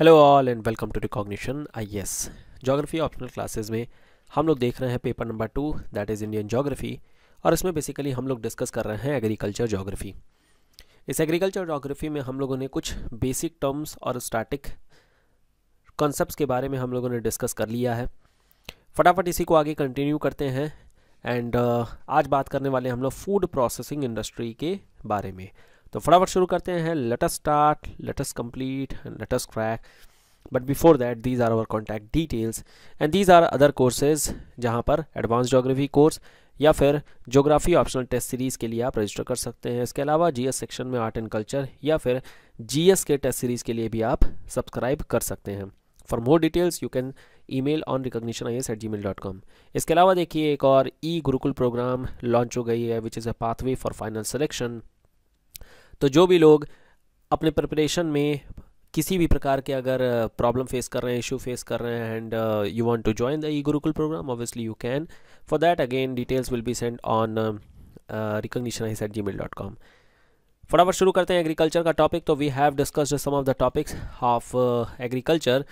hello all and welcome to recognition I S geography optional classes में हम लोग देख रहे हैं paper number two that is Indian geography और इसमें बेसिकली हम लोग डिस्कस कर रहे हैं एग्रीकल्चर जोग्राफी इस एग्रीकल्चर जोग्राफी में हम लोगों ने कुछ बेसिक टर्म्स और स्टैटिक कॉन्सेप्ट के बारे में हम लोगों ने डिस्कस कर लिया है फटाफट इसी को आगे कंटिन्यू करते हैं एंड uh, आज बात करने वाले हम लोग फूड प्रोसेसिंग इंडस्ट्री के बारे में तो फटाफट शुरू करते हैं let's start let's complete let's crack but before that these are our contact details and these are other courses जहाँ पर एडवांस जोग्राफी कोर्स या फिर जोग्राफी ऑप्शनल टेस्ट सीरीज़ के लिए आप रजिस्टर कर सकते हैं इसके अलावा जीएस सेक्शन में आर्ट एंड कल्चर या फिर जीएस के टेस्ट सीरीज़ के लिए भी आप सब्सक्राइब कर सकते हैं for more details you can email on recognition I S at Gmail dot com इसके अलावा देखिए एक और ई गुरुकुल प्रोग्राम लॉन्च हो गई है which is a pathway for final selection तो जो भी लोग अपने प्रिपरेशन में किसी भी प्रकार के अगर प्रॉब्लम फेस कर रहे हैं इशू फेस कर रहे हैं and you want to join the e Gurukul program obviously you can for that again details will be send on recognition at Gmail dot com फटाफट शुरू करते हैं एग्रीकल्चर का टॉपिक तो we have discussed some of the topics of agriculture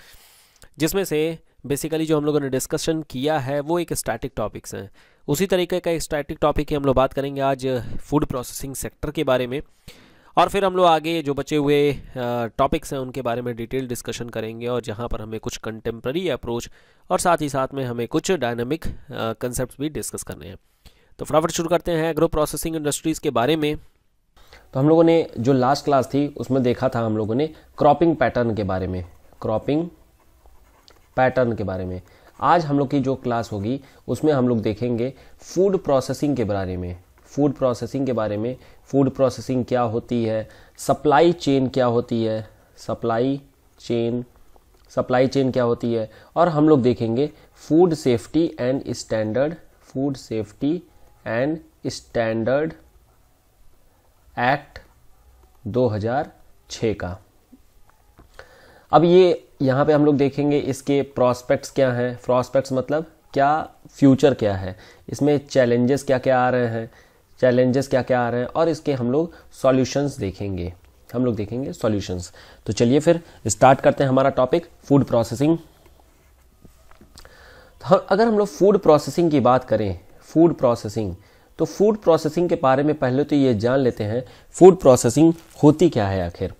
जिसमें से basically जो हम लोगों ने डिस्कशन किया है वो एक स्टैटिक टॉपिक्स हैं उसी तरीके का एक स्टैटिक टॉपिक की हम लोग बात करेंगे आज फूड प्रोसेसिंग सेक्टर के बारे में और फिर हम लोग आगे जो बचे हुए टॉपिक्स हैं उनके बारे में डिटेल डिस्कशन करेंगे और जहाँ पर हमें कुछ कंटेम्प्रेरी अप्रोच और साथ ही साथ में हमें कुछ डायनामिक कंसेप्ट भी डिस्कस करने हैं तो फटाफट शुरू करते हैं एग्रो प्रोसेसिंग इंडस्ट्रीज़ के बारे में तो हम लोगों ने जो लास्ट क्लास थी उसमें देखा था हम लोगों ने क्रॉपिंग पैटर्न के बारे में क्रॉपिंग पैटर्न के बारे में आज हम लोग की जो क्लास होगी उसमें हम लोग देखेंगे फूड प्रोसेसिंग के बारे में फूड प्रोसेसिंग के बारे में फूड प्रोसेसिंग क्या होती है सप्लाई चेन क्या होती है सप्लाई चेन सप्लाई चेन क्या होती है और हम लोग देखेंगे food safety and standard food safety and standard act 2006 का अब ये यहाँ पे हम लोग देखेंगे इसके प्रॉस्पेक्ट्स क्या हैं प्रॉस्पेक्ट्स मतलब क्या फ्यूचर क्या है इसमें चैलेंजेस क्या क्या आ रहे हैं चैलेंजेस क्या क्या आ रहे हैं और इसके हम लोग सॉल्यूशंस देखेंगे हम लोग देखेंगे सॉल्यूशंस तो चलिए फिर स्टार्ट करते हैं हमारा टॉपिक फूड प्रोसेसिंग तो अगर हम लोग फूड प्रोसेसिंग की बात करें फूड प्रोसेसिंग तो फूड प्रोसेसिंग के बारे में पहले तो ये जान लेते हैं फूड प्रोसेसिंग होती क्या है आखिर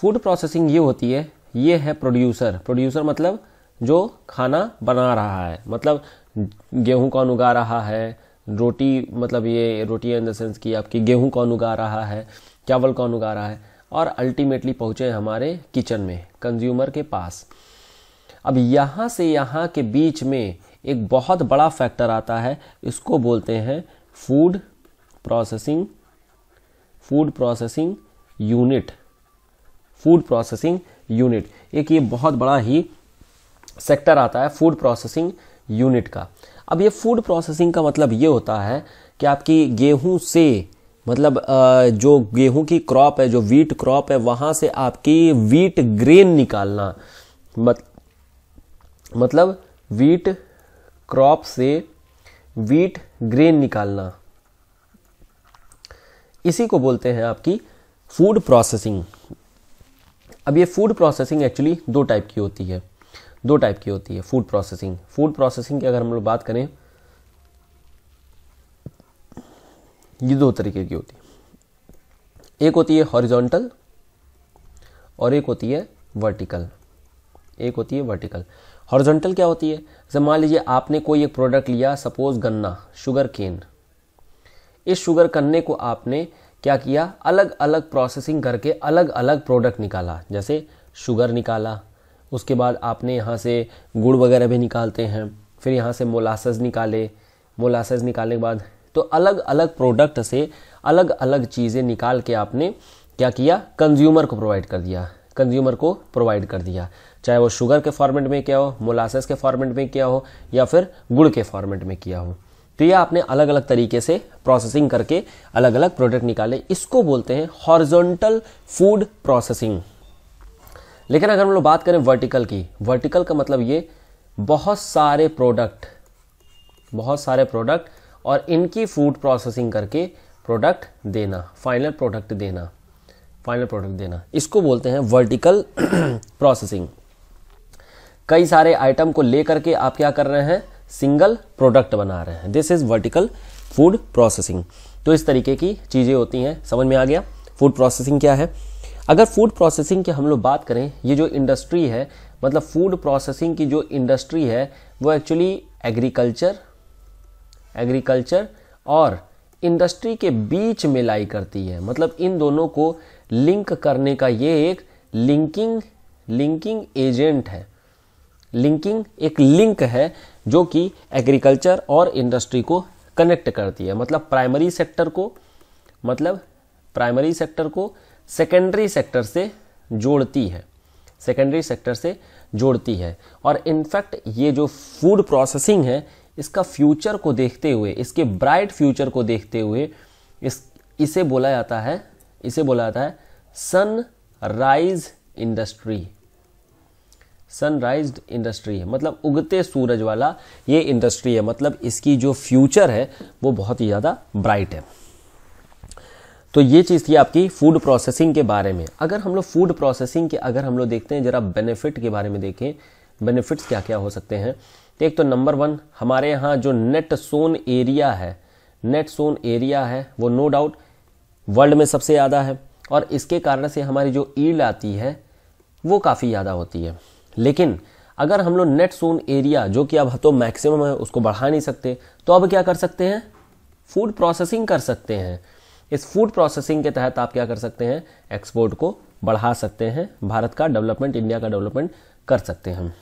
फूड प्रोसेसिंग ये होती है ये है प्रोड्यूसर प्रोड्यूसर मतलब जो खाना बना रहा है मतलब गेहूं कौन उगा रहा है रोटी मतलब ये रोटी इन द सेंस कि आपकी गेहूँ कौन उगा रहा है चावल कौन उगा रहा है और अल्टीमेटली पहुँचे हमारे किचन में कंज्यूमर के पास अब यहाँ से यहाँ के बीच में एक बहुत बड़ा फैक्टर आता है इसको बोलते हैं food processing food processing unit food processing unit एक ये बहुत बड़ा ही सेक्टर आता है फूड प्रोसेसिंग यूनिट का अब ये फूड प्रोसेसिंग का मतलब ये होता है कि आपकी गेहूं से मतलब जो गेहूं की क्रॉप है जो वीट क्रॉप है वहां से आपकी वीट ग्रेन निकालना मत, मतलब वीट क्रॉप से वीट ग्रेन निकालना इसी को बोलते हैं आपकी फूड प्रोसेसिंग अब ये फूड प्रोसेसिंग एक्चुअली दो टाइप की होती है दो टाइप की होती है फूड प्रोसेसिंग फूड प्रोसेसिंग की अगर हम लोग बात करें ये दो तरीके की होती है एक होती है हॉरिजॉन्टल और एक होती है वर्टिकल एक होती है वर्टिकल हॉरिजॉन्टल क्या होती है जैसे मान लीजिए आपने कोई एक प्रोडक्ट लिया सपोज गन्ना शुगर केन इस शुगर गन्ने को आपने क्या किया अलग अलग प्रोसेसिंग करके अलग अलग प्रोडक्ट निकाला जैसे शुगर निकाला उसके बाद आपने यहाँ से गुड़ वगैरह भी निकालते हैं फिर यहाँ से मोलासस निकाले मोलासस निकालने के बाद तो अलग अलग प्रोडक्ट से अलग अलग चीज़ें निकाल के आपने क्या किया कंज्यूमर को प्रोवाइड कर दिया कंज्यूमर को प्रोवाइड कर दिया चाहे वो शुगर के फॉर्मेट में किया हो मोलासस के फॉर्मेट में किया हो या फिर गुड़ के फॉर्मेट में किया हो तो ये आपने अलग अलग तरीके से प्रोसेसिंग करके अलग अलग प्रोडक्ट निकाले इसको बोलते हैं हॉर्जोंटल फूड प्रोसेसिंग लेकिन अगर हम लोग बात करें वर्टिकल की वर्टिकल का मतलब ये बहुत सारे प्रोडक्ट बहुत सारे प्रोडक्ट और इनकी फूड प्रोसेसिंग करके प्रोडक्ट देना फाइनल प्रोडक्ट देना फाइनल प्रोडक्ट देना इसको बोलते हैं वर्टिकल प्रोसेसिंग कई सारे आइटम को लेकर के आप क्या कर रहे हैं सिंगल प्रोडक्ट बना रहे हैं this is vertical food processing तो इस तरीके की चीज़ें होती हैं समझ में आ गया फूड प्रोसेसिंग क्या है अगर फूड प्रोसेसिंग की हम लोग बात करें ये जो इंडस्ट्री है मतलब फूड प्रोसेसिंग की जो इंडस्ट्री है वो एक्चुअली एग्रीकल्चर एग्रीकल्चर और इंडस्ट्री के बीच में लाई करती है मतलब इन दोनों को लिंक करने का ये एक लिंकिंग लिंकिंग एजेंट है लिंकिंग एक लिंक है जो कि एग्रीकल्चर और इंडस्ट्री को कनेक्ट करती है मतलब प्राइमरी सेक्टर को मतलब प्राइमरी सेक्टर को सेकेंडरी सेक्टर से जोड़ती है सेकेंडरी सेक्टर से जोड़ती है और इनफैक्ट ये जो फूड प्रोसेसिंग है इसका फ्यूचर को देखते हुए इसके ब्राइट फ्यूचर को देखते हुए इस इसे बोला जाता है इसे बोला जाता है sunrise industry sunrise industry है मतलब उगते सूरज वाला ये इंडस्ट्री है मतलब इसकी जो फ्यूचर है वो बहुत ही ज़्यादा ब्राइट है तो ये चीज़ थी आपकी फूड प्रोसेसिंग के बारे में अगर हम लोग फूड प्रोसेसिंग के अगर हम लोग देखते हैं ज़रा बेनिफिट के बारे में देखें बेनिफिट्स क्या क्या हो सकते हैं एक तो नंबर वन हमारे यहाँ जो नेट सोन एरिया है नेट सोन एरिया है वो नो डाउट वर्ल्ड में सबसे ज़्यादा है और इसके कारण से हमारी जो ईल्ड आती है वो काफ़ी ज़्यादा होती है लेकिन अगर हम लोग नेट सोन एरिया जो कि अब तो मैक्सिमम है उसको बढ़ा नहीं सकते तो अब क्या कर सकते हैं फूड प्रोसेसिंग कर सकते हैं इस फूड प्रोसेसिंग के तहत आप क्या कर सकते हैं एक्सपोर्ट को बढ़ा सकते हैं भारत का डेवलपमेंट इंडिया का डेवलपमेंट कर सकते हैं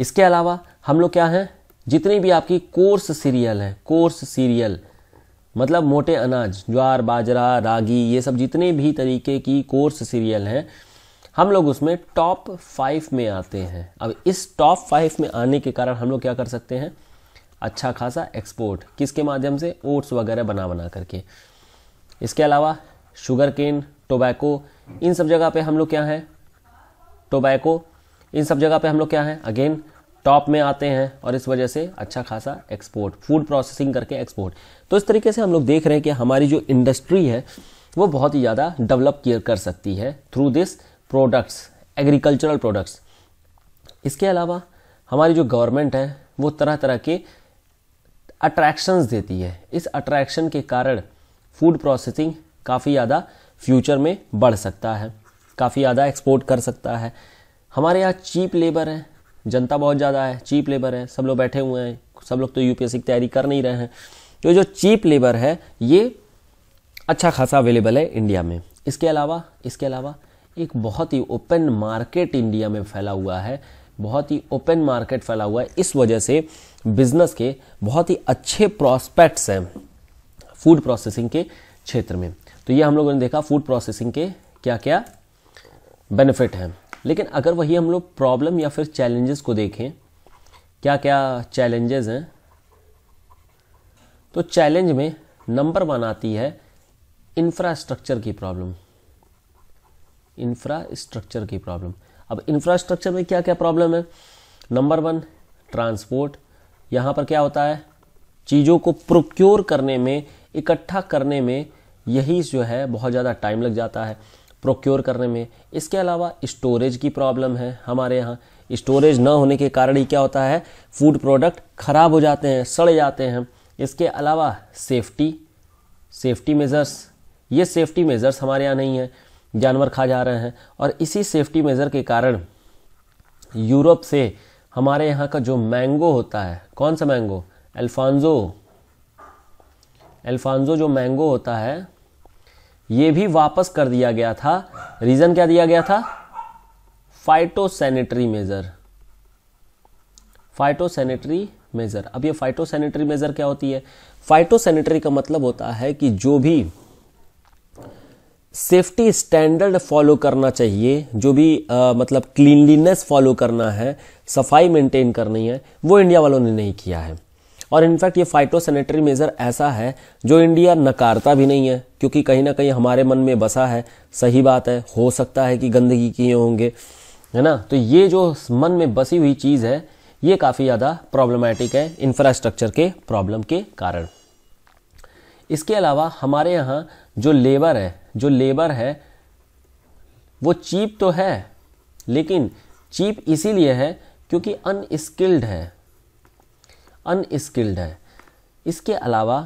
इसके अलावा हम लोग क्या हैं जितनी भी आपकी कोर्स सीरियल है कोर्स सीरियल मतलब मोटे अनाज ज्वार बाजरा रागी ये सब जितने भी तरीके की कोर्स सीरियल हैं हम लोग उसमें टॉप फाइव में आते हैं अब इस टॉप फाइव में आने के कारण हम लोग क्या कर सकते हैं अच्छा खासा एक्सपोर्ट किसके माध्यम से ओट्स वगैरह बना बना करके इसके अलावा शुगर केन टोबैको इन सब जगह पे हम लोग क्या हैं टोबैको इन सब जगह पे हम लोग क्या हैं अगेन टॉप में आते हैं और इस वजह से अच्छा खासा एक्सपोर्ट फूड प्रोसेसिंग करके एक्सपोर्ट तो इस तरीके से हम लोग देख रहे हैं कि हमारी जो इंडस्ट्री है वो बहुत ही ज़्यादा डेवलप कर सकती है through this products agricultural products इसके अलावा हमारी जो गवर्नमेंट है वो तरह तरह के अट्रैक्शंस देती है इस अट्रैक्शन के कारण फूड प्रोसेसिंग काफ़ी ज़्यादा फ्यूचर में बढ़ सकता है काफ़ी ज़्यादा एक्सपोर्ट कर सकता है हमारे यहाँ चीप लेबर है जनता बहुत ज़्यादा है चीप लेबर है सब लोग बैठे हुए हैं सब लोग तो यूपीएससी की तैयारी कर नहीं रहे हैं तो जो चीप लेबर है ये अच्छा खासा अवेलेबल है इंडिया में इसके अलावा इसके अलावा एक बहुत ही ओपन मार्केट इंडिया में फैला हुआ है बहुत ही ओपन मार्केट फैला हुआ है इस वजह से बिजनेस के बहुत ही अच्छे प्रॉस्पेक्ट्स हैं फूड प्रोसेसिंग के क्षेत्र में तो ये हम लोगों ने देखा फूड प्रोसेसिंग के क्या क्या बेनिफिट हैं लेकिन अगर वही हम लोग प्रॉब्लम या फिर चैलेंजेस को देखें क्या क्या चैलेंजेस हैं तो चैलेंज में नंबर वन आती है इंफ्रास्ट्रक्चर की प्रॉब्लम इंफ्रास्ट्रक्चर की प्रॉब्लम अब इंफ्रास्ट्रक्चर में क्या क्या प्रॉब्लम है नंबर वन ट्रांसपोर्ट यहाँ पर क्या होता है चीज़ों को प्रोक्योर करने में इकट्ठा करने में यही जो है बहुत ज़्यादा टाइम लग जाता है प्रोक्योर करने में इसके अलावा स्टोरेज की प्रॉब्लम है हमारे यहाँ स्टोरेज ना होने के कारण ही क्या होता है फूड प्रोडक्ट खराब हो जाते हैं सड़ जाते हैं इसके अलावा सेफ्टी सेफ्टी मेज़र्स ये सेफ्टी मेज़र्स हमारे यहाँ नहीं है जानवर खा जा रहे हैं और इसी सेफ्टी मेज़र के कारण यूरोप से हमारे यहाँ का जो मैंगो होता है कौन सा मैंगो अल्फांजो अल्फांजो जो मैंगो होता है ये भी वापस कर दिया गया था रीज़न क्या दिया गया था फाइटोसैनिटरी मेज़र फाइटोसैनिटरी मेज़र अब ये फाइटोसैनिटरी मेज़र क्या होती है फाइटोसैनिटरी का मतलब होता है कि जो भी सेफ्टी स्टैंडर्ड फॉलो करना चाहिए जो भी आ, मतलब क्लीनलीनेस फॉलो करना है सफाई मेंटेन करनी है वो इंडिया वालों ने नहीं किया है और इनफैक्ट ये फाइटोसैनिटरी मेज़र ऐसा है जो इंडिया नकारता भी नहीं है क्योंकि कहीं ना कहीं हमारे मन में बसा है सही बात है हो सकता है कि गंदगी किए होंगे है ना तो ये जो मन में बसी हुई चीज़ है ये काफ़ी ज़्यादा प्रॉब्लमेटिक है इंफ्रास्ट्रक्चर के प्रॉब्लम के कारण इसके अलावा हमारे यहाँ जो लेबर है जो लेबर है वो चीप तो है लेकिन चीप इसीलिए है क्योंकि अनस्किल्ड है अनस्किल्ड है इसके अलावा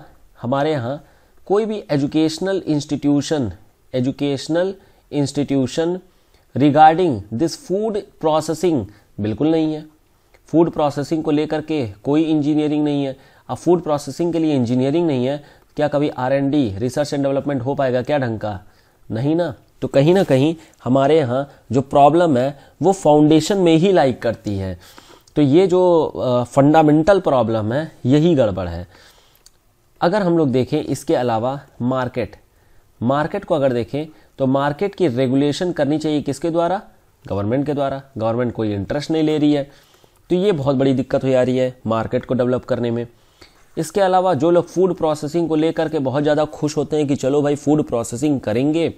हमारे यहाँ कोई भी educational institution educational institution regarding this food processing बिल्कुल नहीं है फूड प्रोसेसिंग को लेकर के कोई इंजीनियरिंग नहीं है अब फूड प्रोसेसिंग के लिए इंजीनियरिंग नहीं है क्या कभी R and D research and development हो पाएगा क्या ढंग का नहीं ना तो कहीं ना कहीं हमारे यहाँ जो प्रॉब्लम है वो फाउंडेशन में ही लाइक करती है तो ये जो फंडामेंटल प्रॉब्लम है यही गड़बड़ है अगर हम लोग देखें इसके अलावा मार्केट मार्केट को अगर देखें तो मार्केट की रेगुलेशन करनी चाहिए किसके द्वारा गवर्नमेंट के द्वारा गवर्नमेंट कोई इंटरेस्ट नहीं ले रही है तो ये बहुत बड़ी दिक्कत हो जा रही है मार्केट को डेवलप करने में इसके अलावा जो लोग फूड प्रोसेसिंग को लेकर के बहुत ज़्यादा खुश होते हैं कि चलो भाई फूड प्रोसेसिंग करेंगे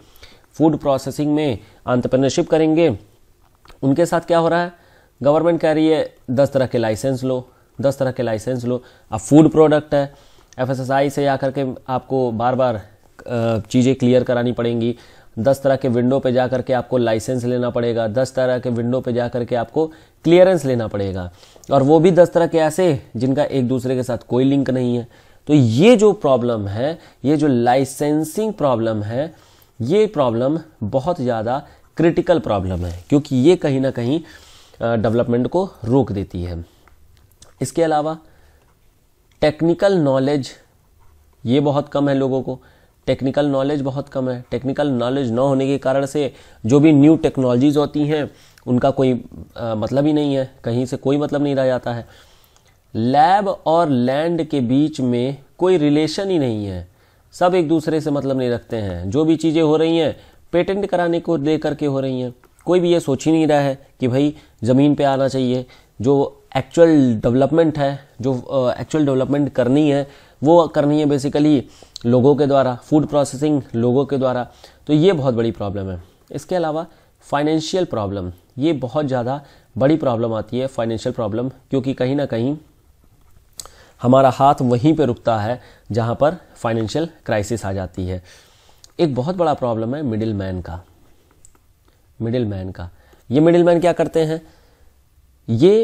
फूड प्रोसेसिंग में आंट्रप्रनरशिप करेंगे उनके साथ क्या हो रहा है गवर्नमेंट कह रही है दस तरह के लाइसेंस लो दस तरह के लाइसेंस लो अब फूड प्रोडक्ट है एफ से आकर के आपको बार बार चीज़ें क्लियर करानी पड़ेंगी दस तरह के विंडो पे जा करके आपको लाइसेंस लेना पड़ेगा दस तरह के विंडो पे जा करके आपको क्लियरेंस लेना पड़ेगा और वो भी दस तरह के ऐसे जिनका एक दूसरे के साथ कोई लिंक नहीं है तो ये जो प्रॉब्लम है ये जो लाइसेंसिंग प्रॉब्लम है ये प्रॉब्लम बहुत ज़्यादा क्रिटिकल प्रॉब्लम है क्योंकि ये कहीं ना कहीं डेवलपमेंट को रोक देती है इसके अलावा टेक्निकल नॉलेज ये बहुत कम है लोगों को टेक्निकल नॉलेज बहुत कम है टेक्निकल नॉलेज ना होने के कारण से जो भी न्यू टेक्नोलॉजीज होती हैं उनका कोई आ, मतलब ही नहीं है कहीं से कोई मतलब नहीं रह जाता है लैब और लैंड के बीच में कोई रिलेशन ही नहीं है सब एक दूसरे से मतलब नहीं रखते हैं जो भी चीज़ें हो रही हैं पेटेंट कराने को दे करके हो रही हैं कोई भी ये सोच ही नहीं रहा है कि भाई ज़मीन पे आना चाहिए जो एक्चुअल डेवलपमेंट है जो एक्चुअल डेवलपमेंट करनी है वो करनी है बेसिकली लोगों के द्वारा फूड प्रोसेसिंग लोगों के द्वारा तो ये बहुत बड़ी प्रॉब्लम है इसके अलावा फाइनेंशियल प्रॉब्लम ये बहुत ज़्यादा बड़ी प्रॉब्लम आती है फाइनेंशियल प्रॉब्लम क्योंकि कहीं ना कहीं हमारा हाथ वहीं पे रुकता है जहाँ पर फाइनेंशियल क्राइसिस आ जाती है एक बहुत बड़ा प्रॉब्लम है मिडिल मैन का मिडिल मैन का ये मिडिल मैन क्या करते हैं ये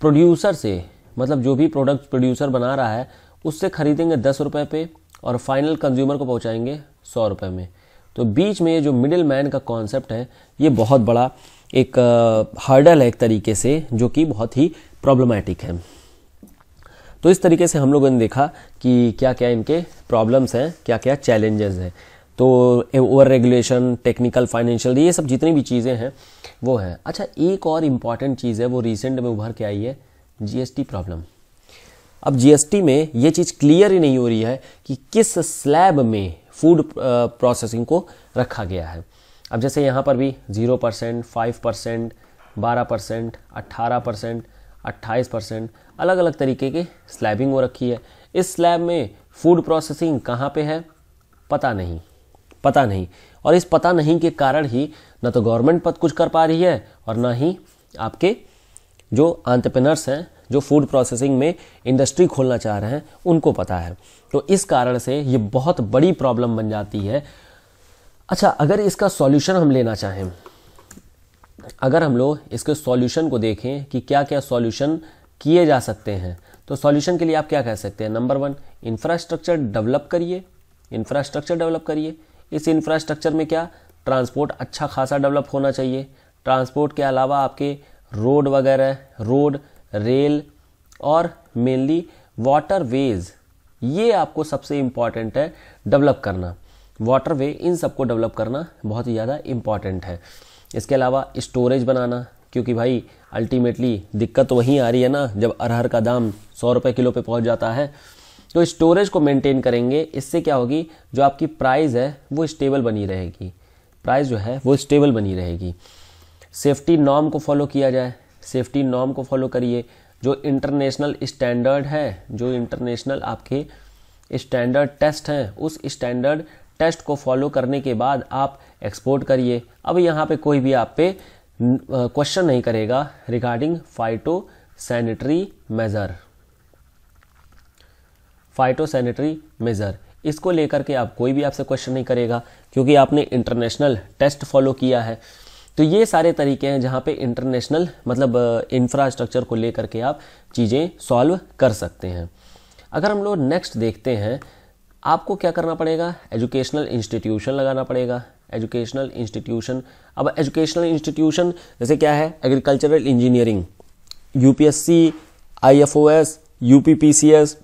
प्रोड्यूसर से मतलब जो भी प्रोडक्ट प्रोड्यूसर बना रहा है उससे खरीदेंगे दस रुपये पे और फाइनल कंज्यूमर को पहुंचाएंगे सौ रुपये में तो बीच में ये जो मिडिल मैन का कॉन्सेप्ट है ये बहुत बड़ा एक हर्डल है एक तरीके से जो कि बहुत ही प्रॉब्लमेटिक है तो इस तरीके से हम लोगों ने देखा कि क्या क्या इनके प्रॉब्लम्स हैं क्या क्या चैलेंजेस हैं तो ओवर रेगुलेशन टेक्निकल फाइनेंशियल ये सब जितनी भी चीज़ें हैं वो हैं अच्छा एक और इम्पॉर्टेंट चीज़ है वो रिसेंट में उभर के आई है जीएसटी प्रॉब्लम अब जीएसटी में ये चीज़ क्लियर ही नहीं हो रही है कि किस स्लैब में फूड प्रोसेसिंग uh, को रखा गया है अब जैसे यहाँ पर भी ज़ीरो परसेंट फाइव परसेंट बारह परसेंट अट्ठारह परसेंट अट्ठाईस परसेंट अलग अलग तरीके के स्लैबिंग हो रखी है इस स्लैब में फूड प्रोसेसिंग कहाँ पे है पता नहीं पता नहीं और इस पता नहीं के कारण ही ना तो गवर्नमेंट पद कुछ कर पा रही है और ना ही आपके जो आंट्रप्रनर्स हैं जो फूड प्रोसेसिंग में इंडस्ट्री खोलना चाह रहे हैं उनको पता है तो इस कारण से ये बहुत बड़ी प्रॉब्लम बन जाती है अच्छा अगर इसका सॉल्यूशन हम लेना चाहें अगर हम लोग इसके सॉल्यूशन को देखें कि क्या क्या सॉल्यूशन किए जा सकते हैं तो सॉल्यूशन के लिए आप क्या कह सकते हैं नंबर वन इंफ्रास्ट्रक्चर डेवलप करिए इंफ्रास्ट्रक्चर डेवलप करिए इस इंफ्रास्ट्रक्चर में क्या ट्रांसपोर्ट अच्छा खासा डेवलप होना चाहिए ट्रांसपोर्ट के अलावा आपके रोड वगैरह रोड रेल और मेनली वाटर वेज ये आपको सबसे इम्पॉर्टेंट है डेवलप करना वाटर वे इन सबको डेवलप करना बहुत ही ज़्यादा इम्पॉर्टेंट है इसके अलावा स्टोरेज बनाना क्योंकि भाई अल्टीमेटली दिक्कत तो वहीं आ रही है ना जब अरहर का दाम सौ रुपये किलो पे पहुंच जाता है तो स्टोरेज को मेंटेन करेंगे इससे क्या होगी जो आपकी प्राइस है वो स्टेबल बनी रहेगी प्राइस जो है वो स्टेबल बनी रहेगी सेफ्टी नॉर्म को फॉलो किया जाए सेफ्टी नॉर्म को फॉलो करिए जो इंटरनेशनल स्टैंडर्ड है जो इंटरनेशनल आपके स्टैंडर्ड टेस्ट हैं उस स्टैंडर्ड टेस्ट को फॉलो करने के बाद आप एक्सपोर्ट करिए अब यहाँ पे कोई भी आप पे क्वेश्चन नहीं करेगा regarding phytosanitary measure phytosanitary measure इसको लेकर के आप कोई भी आपसे क्वेश्चन नहीं करेगा क्योंकि आपने इंटरनेशनल टेस्ट फॉलो किया है तो ये सारे तरीके हैं जहाँ पे इंटरनेशनल मतलब इंफ्रास्ट्रक्चर uh, को लेकर के आप चीज़ें सॉल्व कर सकते हैं अगर हम लोग नेक्स्ट देखते हैं आपको क्या करना पड़ेगा एजुकेशनल इंस्टीट्यूशन लगाना पड़ेगा एजुकेशनल इंस्टीट्यूशन अब एजुकेशनल इंस्टीट्यूशन जैसे क्या है agricultural engineering UPSC IFoS UPPCS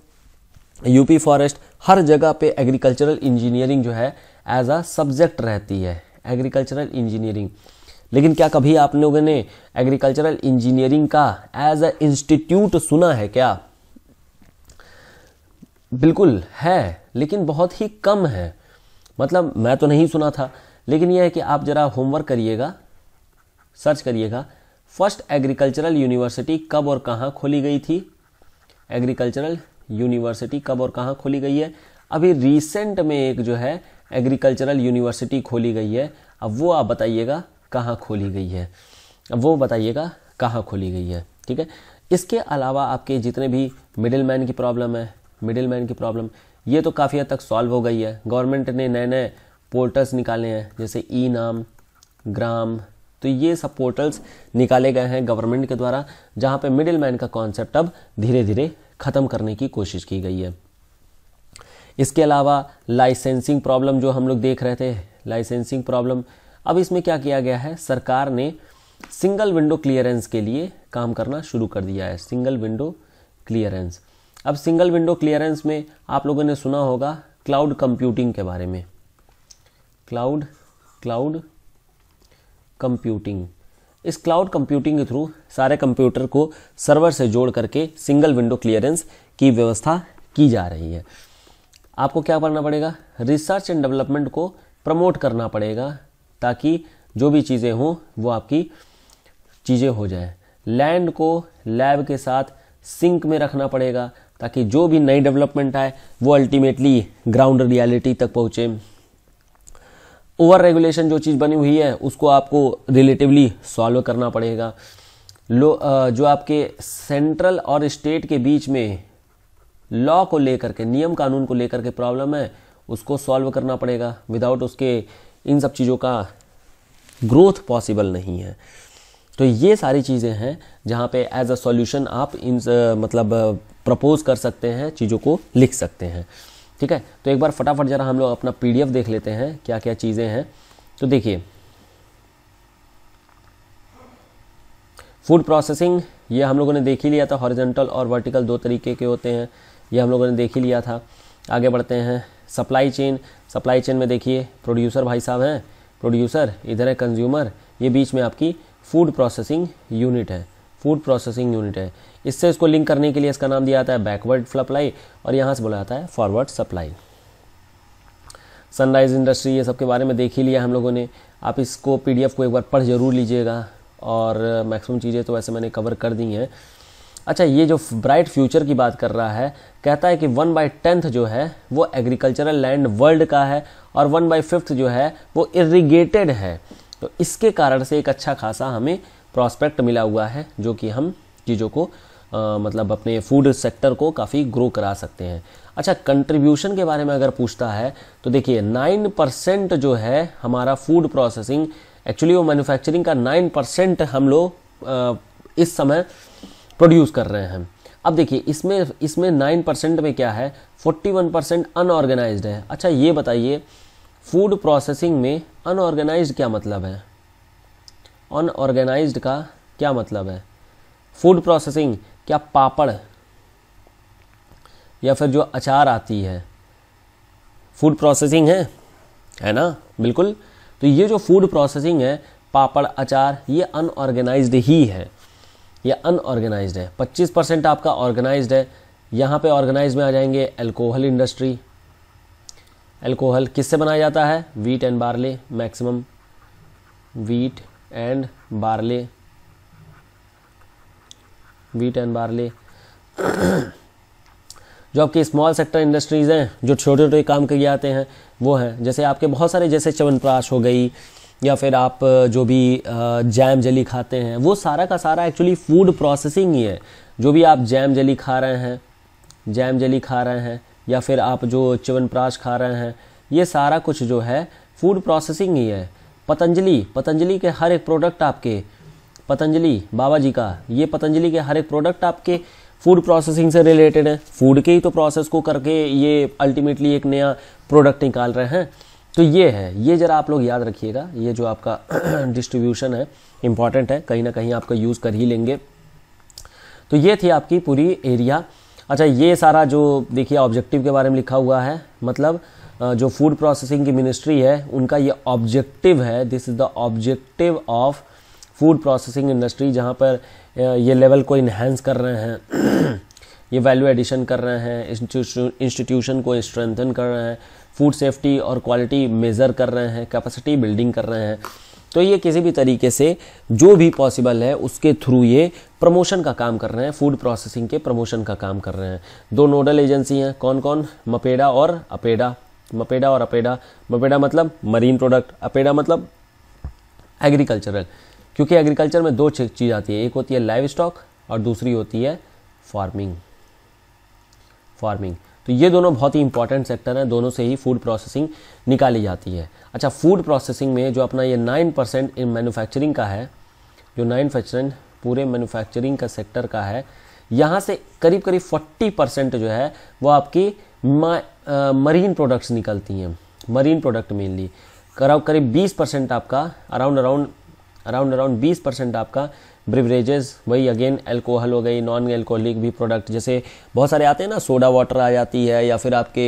UP forest हर जगह पे एग्रीकल्चरल इंजीनियरिंग जो है एज अ सब्जेक्ट रहती है एग्रीकल्चरल इंजीनियरिंग लेकिन क्या कभी आप लोगों ने एग्रीकल्चरल इंजीनियरिंग का एज ए इंस्टीट्यूट सुना है क्या बिल्कुल है लेकिन बहुत ही कम है मतलब मैं तो नहीं सुना था लेकिन यह है कि आप ज़रा होमवर्क करिएगा सर्च करिएगा फर्स्ट एग्रीकल्चरल यूनिवर्सिटी कब और कहाँ खोली गई थी एग्रीकल्चरल यूनिवर्सिटी कब और कहाँ खोली गई है अभी रिसेंट में एक जो है एग्रीकल्चरल यूनिवर्सिटी खोली गई है अब वो आप बताइएगा कहाँ खोली गई है वो बताइएगा कहाँ खोली गई है ठीक है इसके अलावा आपके जितने भी मिडिल मैन की प्रॉब्लम है मिडिल मैन की प्रॉब्लम ये तो काफ़ी हद तक सॉल्व हो गई है गवर्नमेंट ने नए नए पोर्टल्स निकाले हैं जैसे ई नाम ग्राम तो ये सब पोर्टल्स निकाले गए हैं गवर्नमेंट के द्वारा जहाँ पे मिडिल मैन का कॉन्सेप्ट अब धीरे धीरे ख़त्म करने की कोशिश की गई है इसके अलावा लाइसेंसिंग प्रॉब्लम जो हम लोग देख रहे थे लाइसेंसिंग प्रॉब्लम अब इसमें क्या किया गया है सरकार ने सिंगल विंडो क्लियरेंस के लिए काम करना शुरू कर दिया है सिंगल विंडो क्लियरेंस अब सिंगल विंडो क्लियरेंस में आप लोगों ने सुना होगा क्लाउड कंप्यूटिंग के बारे में क्लाउड क्लाउड कंप्यूटिंग इस क्लाउड कंप्यूटिंग के थ्रू सारे कंप्यूटर को सर्वर से जोड़ करके सिंगल विंडो क्लियरेंस की व्यवस्था की जा रही है आपको क्या करना पड़ेगा रिसर्च एंड डेवलपमेंट को प्रमोट करना पड़ेगा ताकि जो भी चीज़ें हों वो आपकी चीज़ें हो जाए लैंड को लैब के साथ सिंक में रखना पड़ेगा ताकि जो भी नई डेवलपमेंट आए वो अल्टीमेटली ग्राउंड रियलिटी तक पहुंचे ओवर रेगुलेशन जो चीज़ बनी हुई है उसको आपको रिलेटिवली सॉल्व करना पड़ेगा लो जो आपके सेंट्रल और स्टेट के बीच में लॉ को लेकर के नियम कानून को लेकर के प्रॉब्लम है उसको सॉल्व करना पड़ेगा विदाउट उसके इन सब चीज़ों का ग्रोथ पॉसिबल नहीं है तो ये सारी चीज़ें हैं जहाँ पे एज अ सॉल्यूशन आप इन मतलब प्रपोज कर सकते हैं चीज़ों को लिख सकते हैं ठीक है तो एक बार फटाफट जरा हम लोग अपना पीडीएफ देख लेते हैं क्या क्या चीज़ें हैं तो देखिए फूड प्रोसेसिंग ये हम लोगों ने देख ही लिया था हॉरिजेंटल और वर्टिकल दो तरीके के होते हैं ये हम लोगों ने देख ही लिया था आगे बढ़ते हैं सप्लाई चेन सप्लाई चेन में देखिए प्रोड्यूसर भाई साहब हैं प्रोड्यूसर इधर है कंज्यूमर ये बीच में आपकी फूड प्रोसेसिंग यूनिट है फूड प्रोसेसिंग यूनिट है इससे इसको लिंक करने के लिए इसका नाम दिया जाता है बैकवर्ड सप्लाई और यहाँ से बोला जाता है फॉरवर्ड सप्लाई सनराइज इंडस्ट्री ये सब के बारे में देख ही लिया हम लोगों ने आप इसको पीडीएफ को एक बार पढ़ जरूर लीजिएगा और मैक्सिमम चीज़ें तो वैसे मैंने कवर कर दी हैं अच्छा ये जो ब्राइट फ्यूचर की बात कर रहा है कहता है कि वन बाई टेंथ जो है वो एग्रीकल्चरल लैंड वर्ल्ड का है और वन बाई फिफ्थ जो है वो इरीगेटेड है तो इसके कारण से एक अच्छा खासा हमें प्रॉस्पेक्ट मिला हुआ है जो कि हम चीज़ों को आ, मतलब अपने फूड सेक्टर को काफ़ी ग्रो करा सकते हैं अच्छा कंट्रीब्यूशन के बारे में अगर पूछता है तो देखिए नाइन परसेंट जो है हमारा फूड प्रोसेसिंग एक्चुअली वो मैन्युफैक्चरिंग का नाइन परसेंट हम लोग इस समय प्रोड्यूस कर रहे हैं अब देखिए इसमें इसमें नाइन परसेंट में क्या है फोर्टी वन परसेंट अनऑर्गेनाइज है अच्छा ये बताइए फूड प्रोसेसिंग में अनऑर्गेनाइज क्या मतलब है अनऑर्गेनाइज का क्या मतलब है फूड प्रोसेसिंग क्या पापड़ या फिर जो अचार आती है फूड प्रोसेसिंग है है ना बिल्कुल तो ये जो फूड प्रोसेसिंग है पापड़ अचार ये अनऑर्गेनाइज्ड ही है या अनऑर्गेनाइज है 25 परसेंट आपका ऑर्गेनाइज है यहाँ पे ऑर्गेनाइज में आ जाएंगे अल्कोहल इंडस्ट्री अल्कोहल किससे बनाया जाता है wheat and barley maximum wheat and barley wheat and barley जो आपकी स्मॉल सेक्टर इंडस्ट्रीज़ हैं जो छोटे छोटे काम किए जाते हैं वो हैं जैसे आपके बहुत सारे जैसे च्यवनप्राश हो गई या फिर आप जो भी जैम जली खाते हैं वो सारा का सारा एक्चुअली फूड प्रोसेसिंग ही है जो भी आप जैम जली खा रहे हैं जैम जली खा रहे हैं या फिर आप जो च्यवनप्राश खा रहे हैं ये सारा कुछ जो है फूड प्रोसेसिंग ही है पतंजलि पतंजलि के हर एक प्रोडक्ट आपके पतंजलि बाबा जी का ये पतंजलि के हर एक प्रोडक्ट आपके फूड प्रोसेसिंग से रिलेटेड है फूड के ही तो प्रोसेस को करके ये अल्टीमेटली एक नया प्रोडक्ट निकाल रहे हैं तो ये है ये ज़रा आप लोग याद रखिएगा ये जो आपका डिस्ट्रीब्यूशन है इम्पॉर्टेंट है कहीं ना कहीं आपका यूज़ कर ही लेंगे तो ये थी आपकी पूरी एरिया अच्छा ये सारा जो देखिए ऑब्जेक्टिव के बारे में लिखा हुआ है मतलब जो फूड प्रोसेसिंग की मिनिस्ट्री है उनका ये ऑब्जेक्टिव है this is the objective of food processing industry जहाँ पर ये लेवल को इन्हेंस कर रहे हैं ये वैल्यू एडिशन कर रहे हैं इंस्टीट्यूशन को स्ट्रेंथन कर रहे हैं फूड सेफ्टी और क्वालिटी मेज़र कर रहे हैं कैपेसिटी बिल्डिंग कर रहे हैं तो ये किसी भी तरीके से जो भी पॉसिबल है उसके थ्रू ये प्रमोशन का काम कर रहे हैं फूड प्रोसेसिंग के प्रमोशन का काम कर रहे हैं दो नोडल एजेंसी हैं कौन कौन मपेडा और अपेडा मपेडा और अपेडा मपेडा मतलब मरीन प्रोडक्ट अपेडा मतलब एग्रीकल्चरल क्योंकि एग्रीकल्चर में दो चीज़ आती है एक होती है लाइव स्टॉक और दूसरी होती है फार्मिंग फार्मिंग तो ये दोनों बहुत ही इंपॉर्टेंट सेक्टर हैं दोनों से ही फूड प्रोसेसिंग निकाली जाती है अच्छा फूड प्रोसेसिंग में जो अपना ये नाइन परसेंट इन मैन्युफैक्चरिंग का है जो नाइन परसेंट पूरे मैन्युफैक्चरिंग का सेक्टर का है यहाँ से करीब करीब फोर्टी परसेंट जो है वो आपकी मरीन प्रोडक्ट्स निकलती हैं मरीन प्रोडक्ट मेनली करीब करीब बीस परसेंट आपका अराउंड अराउंड अराउंड अराउंड बीस परसेंट आपका ब्रिवरेजेस वही अगेन अल्कोहल हो गई नॉन एल्कोहलिक भी प्रोडक्ट जैसे बहुत सारे आते हैं ना सोडा वाटर आ जाती है या फिर आपके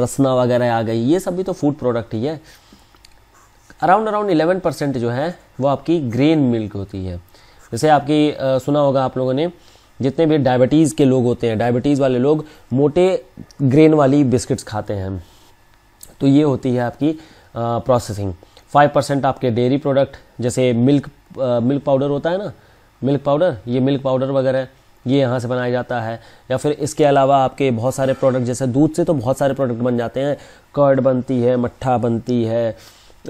रसना वगैरह आ गई ये सब भी तो फूड प्रोडक्ट ही है अराउंड अराउंड इलेवन परसेंट जो है वो आपकी ग्रेन मिल्क होती है जैसे आपकी आ, सुना होगा आप लोगों ने जितने भी डायबिटीज़ के लोग होते हैं डायबिटीज़ वाले लोग मोटे ग्रेन वाली बिस्किट्स खाते हैं तो ये होती है आपकी प्रोसेसिंग फाइव परसेंट आपके डेयरी प्रोडक्ट जैसे मिल्क आ, मिल्क पाउडर होता है ना मिल्क पाउडर ये मिल्क पाउडर वगैरह ये यहाँ से बनाया जाता है या फिर इसके अलावा आपके बहुत सारे प्रोडक्ट जैसे दूध से तो बहुत सारे प्रोडक्ट बन जाते हैं कर्ड बनती है मट्ठा बनती है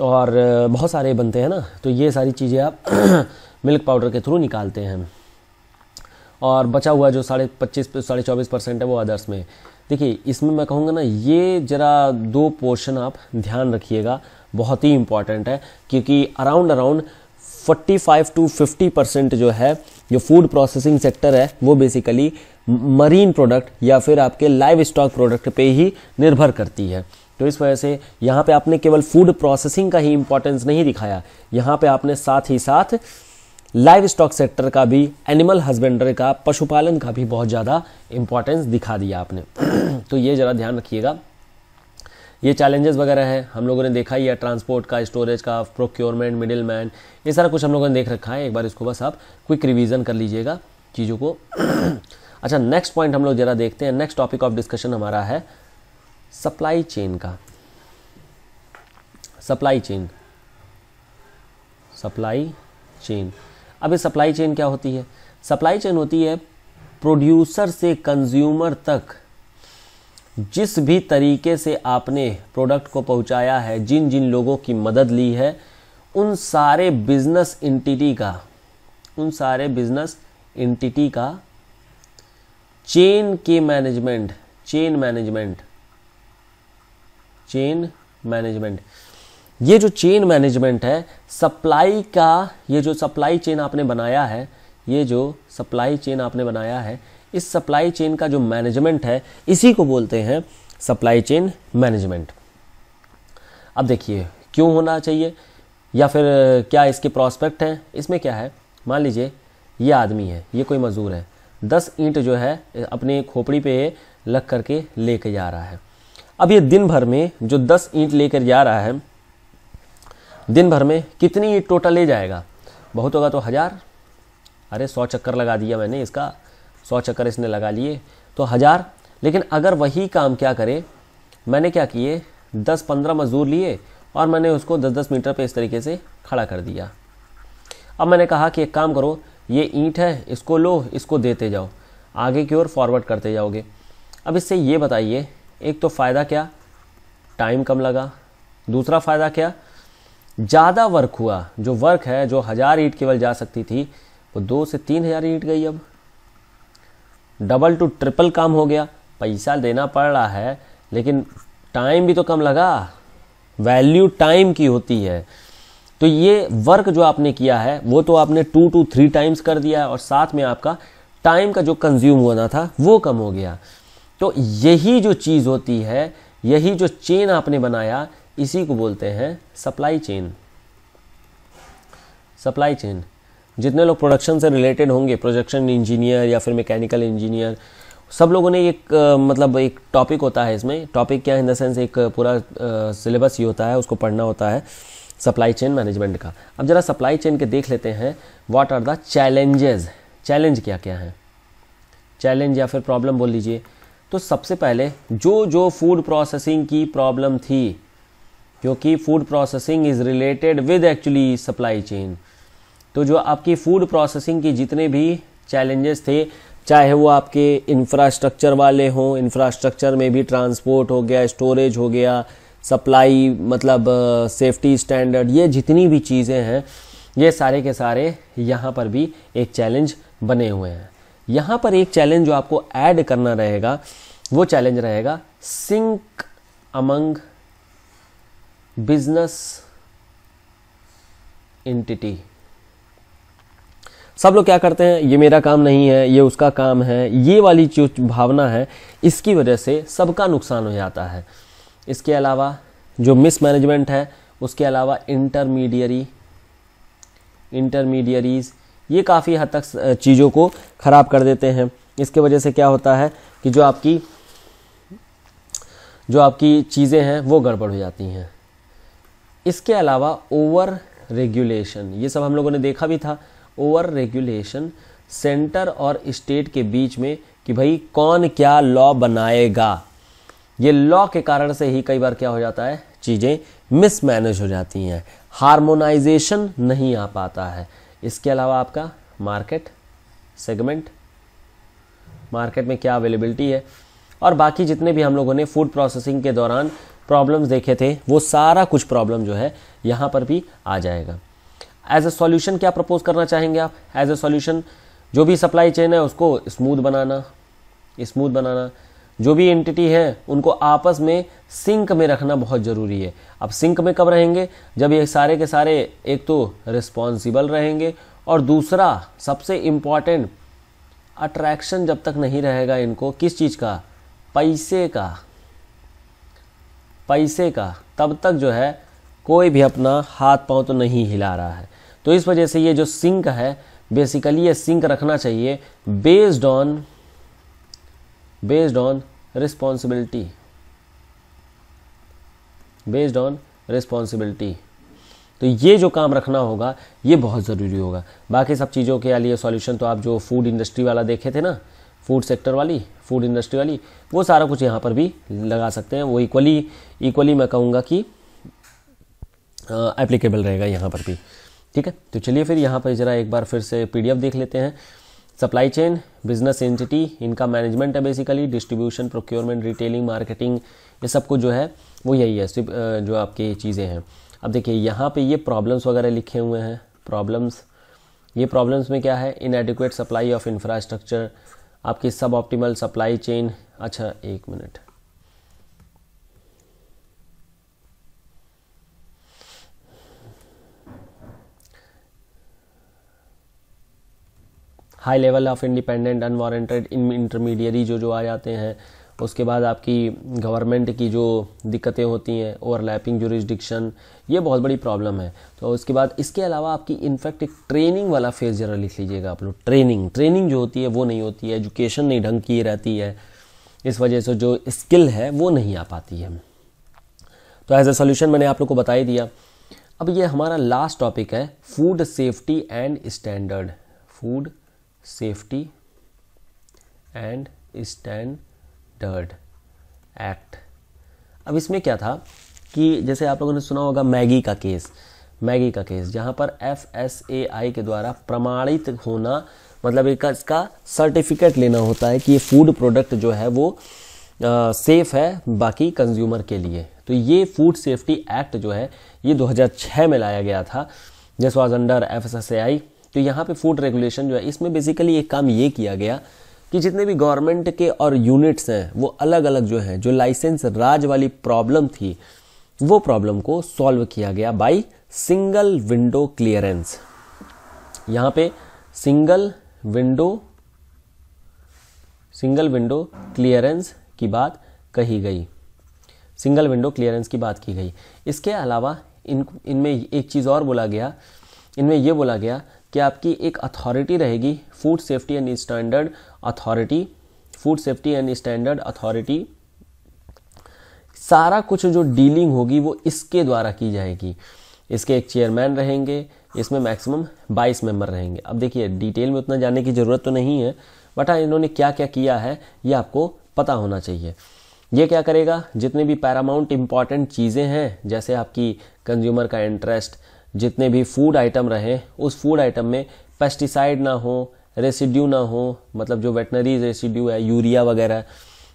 और बहुत सारे बनते हैं ना तो ये सारी चीज़ें आप मिल्क पाउडर के थ्रू निकालते हैं और बचा हुआ जो साढ़े पच्चीस साढ़े चौबीस परसेंट है वो अदर्स में देखिए इसमें मैं कहूँगा ना ये ज़रा दो पोर्शन आप ध्यान रखिएगा बहुत ही इंपॉर्टेंट है क्योंकि अराउंड अराउंड 45 टू 50 परसेंट जो है जो फूड प्रोसेसिंग सेक्टर है वो बेसिकली मरीन प्रोडक्ट या फिर आपके लाइव स्टॉक प्रोडक्ट पे ही निर्भर करती है तो इस वजह से यहाँ पे आपने केवल फूड प्रोसेसिंग का ही इम्पोर्टेंस नहीं दिखाया यहाँ पे आपने साथ ही साथ लाइव स्टॉक सेक्टर का भी एनिमल हस्बेंड्री का पशुपालन का भी बहुत ज़्यादा इम्पोर्टेंस दिखा दिया आपने तो ये ज़रा ध्यान रखिएगा ये चैलेंजेस वगैरह हैं हम लोगों ने देखा ही है ट्रांसपोर्ट का स्टोरेज का प्रोक्योरमेंट मिडिल मैन ये सारा कुछ हम लोगों ने देख रखा है एक बार इसको बस आप क्विक रिविज़न कर लीजिएगा चीज़ों को अच्छा नेक्स्ट पॉइंट हम लोग जरा देखते हैं नेक्स्ट टॉपिक ऑफ डिस्कशन हमारा है सप्लाई चेन का सप्लाई चेन सप्लाई चेन अब ये सप्लाई चेन क्या होती है सप्लाई चेन होती है प्रोड्यूसर से कंज्यूमर तक जिस भी तरीके से आपने प्रोडक्ट को पहुंचाया है जिन जिन लोगों की मदद ली है उन सारे बिजनेस इंटिटी का उन सारे बिजनेस इंटिटी का चेन के management chain management chain management ये जो चेन मैनेजमेंट है सप्लाई का ये जो सप्लाई चेन आपने बनाया है ये जो सप्लाई चेन आपने बनाया है इस सप्लाई चेन का जो मैनेजमेंट है इसी को बोलते हैं सप्लाई चेन मैनेजमेंट अब देखिए क्यों होना चाहिए या फिर क्या इसके प्रॉस्पेक्ट हैं इसमें क्या है मान लीजिए ये आदमी है ये कोई मज़दूर है दस ईंट जो है अपने खोपड़ी पे लग करके लेकर जा रहा है अब ये दिन भर में जो दस ईंट लेकर जा रहा है दिन भर में कितनी ईंट टोटल ले जाएगा बहुत होगा तो हज़ार अरे सौ चक्कर लगा दिया मैंने इसका सौ चक्कर इसने लगा लिए तो हज़ार लेकिन अगर वही काम क्या करें मैंने क्या किए दस पंद्रह मजदूर लिए और मैंने उसको दस दस मीटर पे इस तरीके से खड़ा कर दिया अब मैंने कहा कि एक काम करो ये ईंट है इसको लो इसको देते जाओ आगे की ओर फॉरवर्ड करते जाओगे अब इससे ये बताइए एक तो फ़ायदा क्या टाइम कम लगा दूसरा फ़ायदा क्या ज़्यादा वर्क हुआ जो वर्क है जो हज़ार ईट केवल जा सकती थी वो दो से तीन हज़ार ईट गई अब डबल टू ट्रिपल काम हो गया पैसा देना पड़ रहा है लेकिन टाइम भी तो कम लगा वैल्यू टाइम की होती है तो ये वर्क जो आपने किया है वो तो आपने टू टू थ्री टाइम्स कर दिया है और साथ में आपका टाइम का जो कंज्यूम होना था वो कम हो गया तो यही जो चीज़ होती है यही जो चेन आपने बनाया इसी को बोलते हैं सप्लाई चेन सप्लाई चेन जितने लोग प्रोडक्शन से रिलेटेड होंगे प्रोजेक्शन इंजीनियर या फिर मैकेनिकल इंजीनियर सब लोगों ने एक आ, मतलब एक टॉपिक होता है इसमें टॉपिक क्या इन द सेंस एक पूरा सिलेबस ही होता है उसको पढ़ना होता है सप्लाई चेन मैनेजमेंट का अब ज़रा सप्लाई चेन के देख लेते हैं what are the challenges challenge क्या क्या है चैलेंज या फिर प्रॉब्लम बोल लीजिए तो सबसे पहले जो जो फूड प्रोसेसिंग की प्रॉब्लम थी क्योंकि food processing is related with actually supply chain तो जो आपकी फूड प्रोसेसिंग की जितने भी चैलेंजेस थे चाहे वो आपके इंफ्रास्ट्रक्चर वाले हों इंफ्रास्ट्रक्चर में भी ट्रांसपोर्ट हो गया स्टोरेज हो गया सप्लाई मतलब सेफ्टी स्टैंडर्ड ये जितनी भी चीज़ें हैं ये सारे के सारे यहाँ पर भी एक चैलेंज बने हुए हैं यहाँ पर एक चैलेंज जो आपको ऐड करना रहेगा वो चैलेंज रहेगा सिंक अमंग बिजनेस एंटिटी सब लोग क्या करते हैं ये मेरा काम नहीं है ये उसका काम है ये वाली जो भावना है इसकी वजह से सबका नुकसान हो जाता है इसके अलावा जो मिसमैनेजमेंट है उसके अलावा इंटरमीडियरी इंटरमीडियरीज़ ये काफ़ी हद तक चीज़ों को ख़राब कर देते हैं इसके वजह से क्या होता है कि जो आपकी जो आपकी चीज़ें हैं वो गड़बड़ हो जाती हैं इसके अलावा ओवर रेगुलेशन ये सब हम लोगों ने देखा भी था ओवर रेगुलेशन सेंटर और स्टेट के बीच में कि भाई कौन क्या लॉ बनाएगा ये लॉ के कारण से ही कई बार क्या हो जाता है चीज़ें मिसमैनेज हो जाती हैं हार्मोनाइजेशन नहीं आ पाता है इसके अलावा आपका मार्केट सेगमेंट मार्केट में क्या अवेलेबिलिटी है और बाकी जितने भी हम लोगों ने फूड प्रोसेसिंग के दौरान प्रॉब्लम्स देखे थे वो सारा कुछ प्रॉब्लम जो है यहाँ पर भी आ जाएगा एज ए सॉल्यूशन क्या प्रपोज करना चाहेंगे आप एज ए सॉल्यूशन जो भी सप्लाई चेन है उसको स्मूथ बनाना स्मूथ बनाना जो भी एंटिटी है उनको आपस में सिंक में रखना बहुत ज़रूरी है अब सिंक में कब रहेंगे जब ये सारे के सारे एक तो रिस्पॉन्सिबल रहेंगे और दूसरा सबसे इम्पॉर्टेंट अट्रैक्शन जब तक नहीं रहेगा इनको किस चीज़ का पैसे का पैसे का तब तक जो है कोई भी अपना हाथ पांव तो नहीं हिला रहा है तो इस वजह से ये जो सिंक है बेसिकली ये सिंक रखना चाहिए based on based on responsibility based on responsibility तो ये जो काम रखना होगा ये बहुत ज़रूरी होगा बाकी सब चीज़ों के लिए सॉल्यूशन तो आप जो फूड इंडस्ट्री वाला देखे थे ना फूड सेक्टर वाली फूड इंडस्ट्री वाली वो सारा कुछ यहाँ पर भी लगा सकते हैं वो इक्वली इक्वली मैं कहूँगा कि एप्लीकेबल रहेगा यहाँ पर भी ठीक है तो चलिए फिर यहाँ पर ज़रा एक बार फिर से पीडीएफ देख लेते हैं सप्लाई चेन बिजनेस एंटिटी इनका मैनेजमेंट है basically distribution procurement retailing marketing ये सब कुछ जो है वो यही है सिर्फ जो आपकी चीज़ें हैं अब देखिए यहाँ पे ये प्रॉब्लम्स वगैरह लिखे हुए हैं प्रॉब्लम्स ये प्रॉब्लम्स में क्या है एडिकुएट सप्लाई ऑफ इंफ्रास्ट्रक्चर आपकी सब ऑप्टिमल सप्लाई चेन अच्छा एक minute high level of independent unwarranted intermediary जो जो आ जाते हैं उसके बाद आपकी गवर्नमेंट की जो दिक्कतें होती हैं ओवरलैपिंग जुरिस्डिक्शन ये बहुत बड़ी प्रॉब्लम है तो उसके बाद इसके अलावा आपकी इनफैक्ट एक ट्रेनिंग वाला फेज जरा लिख लीजिएगा आप लोग ट्रेनिंग ट्रेनिंग जो होती है वो नहीं होती है एजुकेशन नहीं ढंग की रहती है इस वजह से जो स्किल है वो नहीं आ पाती है तो एज अ सोल्यूशन मैंने आप लोग को बता ही दिया अब ये हमारा लास्ट टॉपिक है food safety and standard food safety and standard act अब इसमें क्या था कि जैसे आप लोगों ने सुना होगा मैगी का केस मैगी का केस जहाँ पर एफ एस ए आई के द्वारा प्रमाणित होना मतलब एक इसका सर्टिफिकेट लेना होता है कि ये फूड प्रोडक्ट जो है वो आ, सेफ है बाकी कंज्यूमर के लिए तो ये फूड सेफ्टी एक्ट जो है ये 2006 में लाया गया था जिस was under F S S A I जो यहाँ पे फूड रेगुलेशन जो है इसमें बेसिकली एक काम ये किया गया कि जितने भी गवर्नमेंट के और यूनिट्स हैं वो अलग अलग जो हैं जो लाइसेंस राज वाली प्रॉब्लम थी वो प्रॉब्लम को सॉल्व किया गया बाई सिंगल विंडो क्लियरेंस यहाँ पे single window single window clearance की बात कही गई सिंगल विंडो क्लियरेंस की बात की गई इसके अलावा इन इनमें एक चीज़ और बोला गया इनमें यह बोला गया कि आपकी एक अथॉरिटी रहेगी food safety and standard authority food safety and standard authority सारा कुछ जो डीलिंग होगी वो इसके द्वारा की जाएगी इसके एक चेयरमैन रहेंगे इसमें मैक्सिमम 22 मेंबर रहेंगे अब देखिए डिटेल में उतना जानने की ज़रूरत तो नहीं है बट हाँ इन्होंने क्या क्या किया है ये आपको पता होना चाहिए ये क्या करेगा जितने भी पैरामाउंट इम्पॉर्टेंट चीज़ें हैं जैसे आपकी कंज्यूमर का इंटरेस्ट जितने भी फूड आइटम रहे उस फूड आइटम में पेस्टिसाइड ना हो रेसिड्यू ना हो मतलब जो वेटनरी रेसिड्यू है यूरिया वगैरह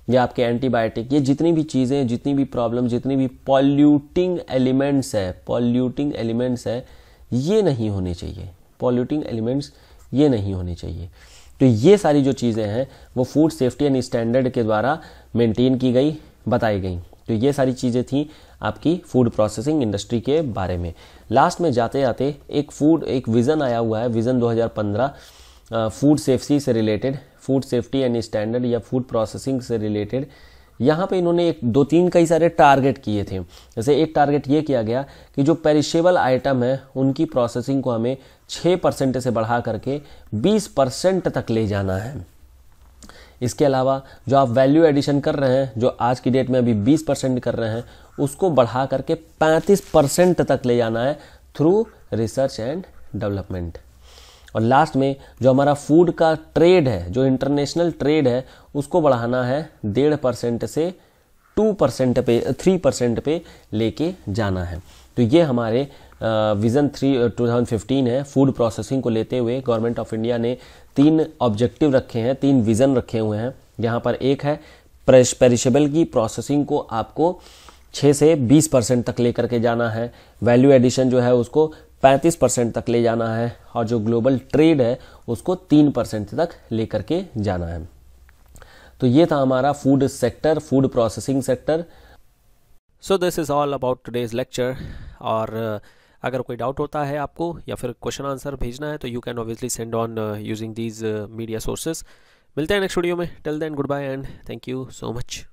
या आपके एंटीबायोटिक ये जितनी भी चीज़ें जितनी भी प्रॉब्लम जितनी भी पॉल्यूटिंग एलिमेंट्स है पॉल्यूटिंग एलिमेंट्स है ये नहीं होने चाहिए पॉल्यूटिंग एलिमेंट्स ये नहीं होने चाहिए तो ये सारी जो चीज़ें हैं वो फूड सेफ्टी एंड स्टैंडर्ड के द्वारा मेंटेन की गई बताई गई तो ये सारी चीज़ें थी आपकी फूड प्रोसेसिंग इंडस्ट्री के बारे में लास्ट में जाते जाते एक फूड एक विज़न आया हुआ है विज़न 2015 फूड सेफ्टी से related food safety and standard या फूड प्रोसेसिंग से रिलेटेड यहाँ पे इन्होंने एक दो तीन कई सारे टारगेट किए थे जैसे एक टारगेट ये किया गया कि जो पेरिशेबल आइटम है उनकी प्रोसेसिंग को हमें छः परसेंट से बढ़ा करके बीस परसेंट तक ले जाना है इसके अलावा जो आप वैल्यू एडिशन कर रहे हैं जो आज की डेट में अभी 20 परसेंट कर रहे हैं उसको बढ़ा करके 35 परसेंट तक ले जाना है थ्रू रिसर्च एंड डेवलपमेंट और लास्ट में जो हमारा फूड का ट्रेड है जो इंटरनेशनल ट्रेड है उसको बढ़ाना है डेढ़ परसेंट से टू परसेंट पे थ्री परसेंट पे लेके जाना है तो ये हमारे विज़न थ्री टू है फूड प्रोसेसिंग को लेते हुए गवर्नमेंट ऑफ इंडिया ने तीन ऑब्जेक्टिव रखे हैं तीन विज़न रखे हुए हैं यहाँ पर एक है पेरिशेबल की प्रोसेसिंग को आपको 6 से बीस परसेंट तक लेकर के जाना है वैल्यू एडिशन जो है उसको 35 परसेंट तक ले जाना है और जो ग्लोबल ट्रेड है उसको 3 परसेंट तक लेकर के जाना है तो ये था हमारा food sector food processing sector so this is all about today's lecture और uh, अगर कोई डाउट होता है आपको या फिर क्वेश्चन आंसर भेजना है तो you can obviously send on using these media sources मिलते हैं नेक्स्ट वीडियो में till then goodbye and thank you so much